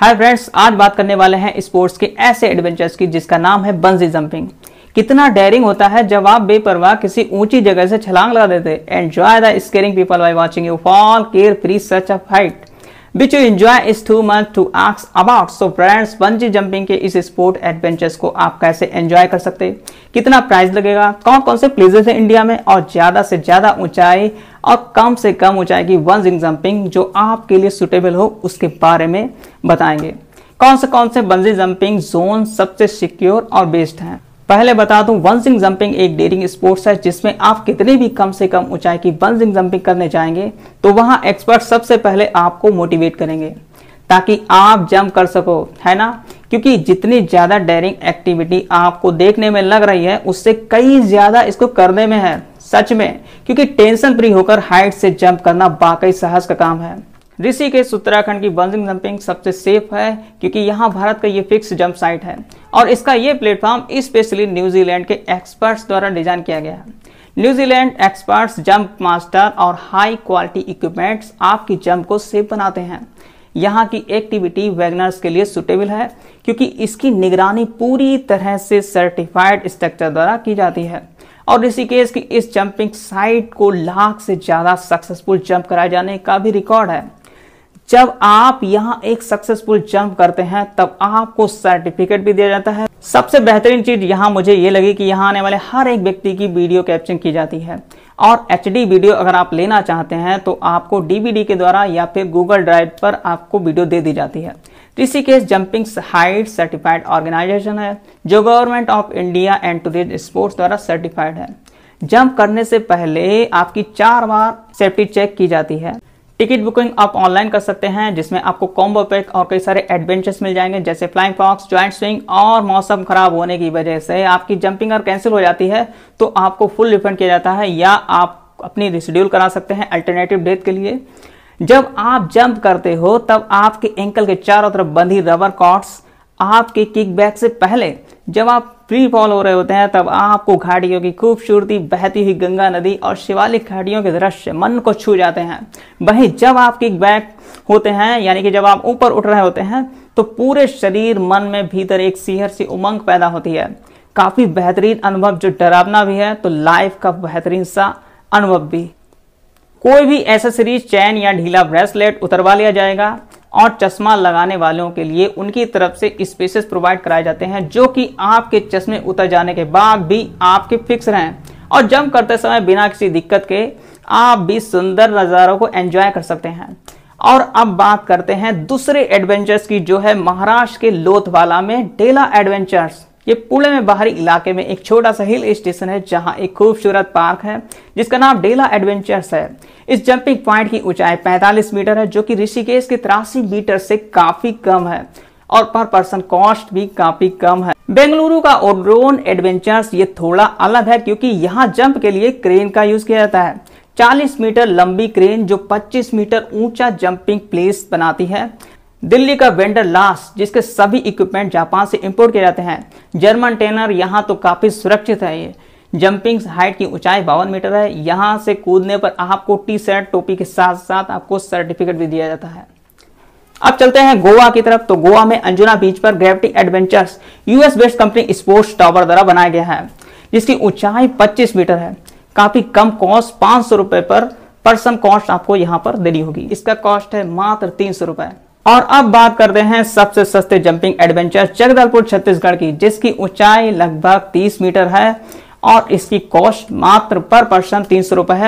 hi friends आज बात करने वाले हैं स्पोर्ट्स के ऐसे एडवेंचर्स की जिसका नाम है बंजी जंपिंग कितना डेयरिंग होता है जब आप बेपरवाह किसी ऊंची जगह से छलांग लगा देते enjoy the scaring people by watching you fall care free such a height which you enjoy is too much to ask about so friends bungee jumping के इस स्पोर्ट एडवेंचर्स को आप कैसे एंजॉय कर सकते कितना प्राइस लगेगा कौन कौन से प्लेसेस है इंडिया में और ज़्यादा से ज़्यादा ऊंचाई और कम से कम ऊंचाई की बंजिंग जंपिंग जो आपके लिए सुटेबल हो उसके बारे में बताएंगे कौन से कौन से बंजी जंपिंग जोन सबसे सिक्योर और बेस्ट हैं पहले बता दूं वंसिंग जंपिंग एक डेरिंग स्पोर्ट्स है जिसमें आप कितनी भी कम से कम ऊंचाई की वंसिंग जंपिंग करने जाएंगे तो वहां एक्सपर्ट सबसे पहले आपको मोटिवेट करेंगे ताकि आप जंप कर सको है ना क्योंकि जितनी ज़्यादा डेरिंग एक्टिविटी आपको देखने में लग रही है उससे कई ज़्यादा इसको करने में है सच में क्योंकि टेंशन फ्री होकर हाइट से जंप करना वाकई साहस का काम है ऋषिकेश उत्तराखंड की बंजिंग जंपिंग सबसे सेफ है क्योंकि यहाँ भारत का ये फिक्स जंप साइट है और इसका ये प्लेटफॉर्म स्पेशली न्यूजीलैंड के एक्सपर्ट्स द्वारा डिजाइन किया गया है न्यूजीलैंड एक्सपर्ट्स जंप मास्टर और हाई क्वालिटी इक्विपमेंट्स आपकी जंप को सेफ बनाते हैं यहाँ की एक्टिविटी वैगनर्स के लिए सुटेबल है क्योंकि इसकी निगरानी पूरी तरह से सर्टिफाइड स्ट्रक्चर द्वारा की जाती है और ऋषिकेश की इस जंपिंग साइट को लाख से ज़्यादा सक्सेसफुल जंप कराए जाने का भी रिकॉर्ड है जब आप यहाँ एक सक्सेसफुल जंप करते हैं तब आपको सर्टिफिकेट भी दिया जाता है सबसे बेहतरीन चीज यहाँ मुझे ये लगी कि यहाँ आने वाले हर एक व्यक्ति की वीडियो कैप्चर की जाती है और एच वीडियो अगर आप लेना चाहते हैं तो आपको डी के द्वारा या फिर गूगल ड्राइव पर आपको वीडियो दे दी जाती है केस जंपिंग हाइट सर्टिफाइड ऑर्गेनाइजेशन है जो government of India and tourism sports द्वारा सर्टिफाइड है जंप करने से पहले आपकी चार बार सेफ्टी चेक की जाती है टिकट बुकिंग आप ऑनलाइन कर सकते हैं जिसमें आपको कॉम्बो पैक और कई सारे एडवेंचर्स मिल जाएंगे जैसे फ्लाइंग फॉक्स ज्वाइंट स्विंग और मौसम खराब होने की वजह से आपकी जंपिंग अगर कैंसिल हो जाती है तो आपको फुल रिफंड किया जाता है या आप अपनी रिशेड्यूल करा सकते हैं अल्टरनेटिव डेट के लिए जब आप जंप करते हो तब आपके एंकल के चारों तरफ बंधी रबर कॉट्स आपके किकबैक से पहले जब आप फ्री फॉल हो रहे होते हैं तब आपको घाटियों की खूबसूरती बहती हुई गंगा नदी और शिवालिक घाटियों के दृश्य मन को छू जाते हैं वहीं जब आप किक बैक होते हैं यानी कि जब आप ऊपर उठ रहे होते हैं तो पूरे शरीर मन में भीतर एक सीहर सी उमंग पैदा होती है काफी बेहतरीन अनुभव जो डरावना भी है तो लाइफ का बेहतरीन सा अनुभव भी कोई भी एसेसरीज चैन या ढीला ब्रेसलेट उतरवा लिया जाएगा और चश्मा लगाने वालों के लिए उनकी तरफ से स्पेसेस प्रोवाइड कराए जाते हैं जो कि आपके चश्मे उतर जाने के बाद भी आपके फिक्स रहें और जम करते समय बिना किसी दिक्कत के आप भी सुंदर नज़ारों को एंजॉय कर सकते हैं और अब बात करते हैं दूसरे एडवेंचर्स की जो है महाराष्ट्र के लोथवाला में डेला एडवेंचर्स ये पुणे में बाहरी इलाके में एक छोटा सा हिल स्टेशन है जहाँ एक खूबसूरत पार्क है जिसका नाम डेला एडवेंचर्स है इस जंपिंग पॉइंट की ऊंचाई 45 मीटर है जो कि ऋषिकेश के तिरासी मीटर से काफी कम है और पर पर्सन कॉस्ट भी काफी कम है बेंगलुरु का ओड्रोन एडवेंचर्स ये थोड़ा अलग है क्योंकि यहाँ जंप के लिए क्रेन का यूज किया जाता है 40 मीटर लंबी क्रेन जो 25 मीटर ऊंचा जंपिंग प्लेस बनाती है दिल्ली का वेंडर लास जिसके सभी इक्विपमेंट जापान से इंपोर्ट किए जाते हैं जर्मन टेनर यहाँ तो काफ़ी सुरक्षित है ये जंपिंग हाइट की ऊंचाई बावन मीटर है यहाँ से कूदने पर आपको टी शर्ट टोपी के साथ साथ आपको सर्टिफिकेट भी दिया जाता है अब चलते हैं गोवा की तरफ तो गोवा में अंजुना बीच पर gravity adventures US based company sports tower द्वारा बनाया गया है जिसकी ऊंचाई 25 मीटर है काफी कम कॉस्ट पांच सौ रुपए पर पर्सन कॉस्ट आपको यहाँ पर देनी होगी इसका कॉस्ट है मात्र तीन सौ रुपए और अब बात करते हैं सबसे सस्ते जंपिंग एडवेंचर जगदलपुर छत्तीसगढ़ की जिसकी ऊंचाई लगभग 30 मीटर है और इसकी कॉस्ट मात्र पर पर्सन तीन सौ रुपए है